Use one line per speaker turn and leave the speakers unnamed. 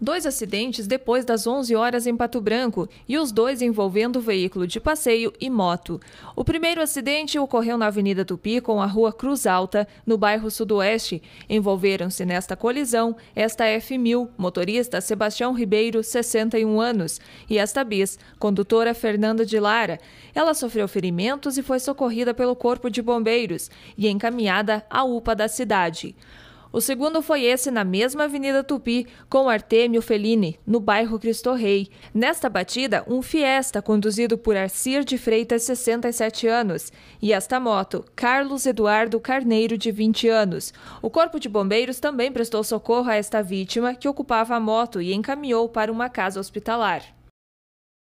dois acidentes depois das 11 horas em Pato Branco e os dois envolvendo veículo de passeio e moto. O primeiro acidente ocorreu na Avenida Tupi com a Rua Cruz Alta, no bairro Sudoeste. Envolveram-se nesta colisão esta F1000, motorista Sebastião Ribeiro, 61 anos, e esta bis, condutora Fernanda de Lara. Ela sofreu ferimentos e foi socorrida pelo Corpo de Bombeiros e encaminhada à UPA da cidade. O segundo foi esse na mesma Avenida Tupi, com Artemio Fellini, no bairro Cristo Rei. Nesta batida, um Fiesta, conduzido por Arcir de Freitas, 67 anos, e esta moto, Carlos Eduardo Carneiro, de 20 anos. O Corpo de Bombeiros também prestou socorro a esta vítima, que ocupava a moto e encaminhou para uma casa hospitalar.